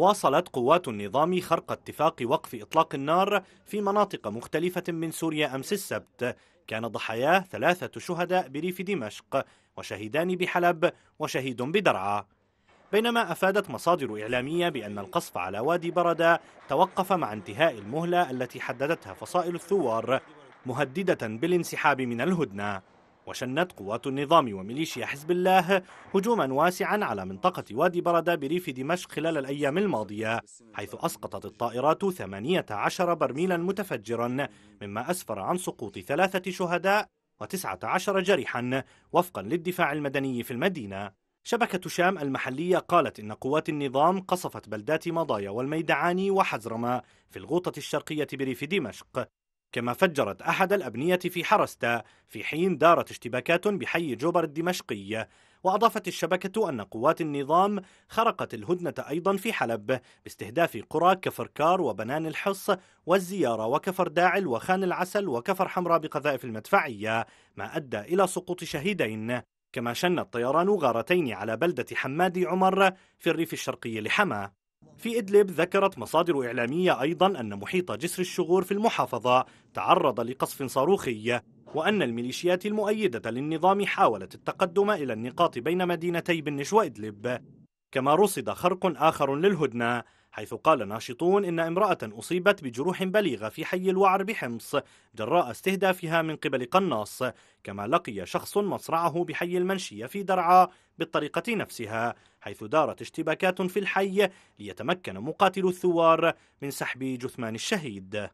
واصلت قوات النظام خرق اتفاق وقف إطلاق النار في مناطق مختلفة من سوريا أمس السبت كان ضحاياه ثلاثة شهداء بريف دمشق وشهيدان بحلب وشهيد بدرعا بينما أفادت مصادر إعلامية بأن القصف على وادي بردة توقف مع انتهاء المهلة التي حددتها فصائل الثوار مهددة بالانسحاب من الهدنة وشنت قوات النظام وميليشيا حزب الله هجوما واسعا على منطقة وادي بردة بريف دمشق خلال الأيام الماضية حيث أسقطت الطائرات 18 برميلا متفجرا مما أسفر عن سقوط ثلاثة شهداء و19 جريحا وفقا للدفاع المدني في المدينة شبكة شام المحلية قالت إن قوات النظام قصفت بلدات مضايا والميدعاني وحزرمة في الغوطة الشرقية بريف دمشق كما فجرت أحد الأبنية في حرستا في حين دارت اشتباكات بحي جوبر الدمشقي وأضافت الشبكة أن قوات النظام خرقت الهدنة أيضا في حلب باستهداف قرى كفركار وبنان الحص والزيارة وكفر داعل وخان العسل وكفر حمراء بقذائف المدفعية ما أدى إلى سقوط شهيدين كما شن الطيران غارتين على بلدة حمادي عمر في الريف الشرقي لحماه في إدلب ذكرت مصادر إعلامية أيضا أن محيط جسر الشغور في المحافظة تعرض لقصف صاروخي وأن الميليشيات المؤيدة للنظام حاولت التقدم إلى النقاط بين مدينتي بنش وإدلب كما رصد خرق آخر للهدنة حيث قال ناشطون إن امرأة أصيبت بجروح بليغة في حي الوعر بحمص جراء استهدافها من قبل قناص كما لقي شخص مصرعه بحي المنشية في درعا بالطريقة نفسها حيث دارت اشتباكات في الحي ليتمكن مقاتل الثوار من سحب جثمان الشهيد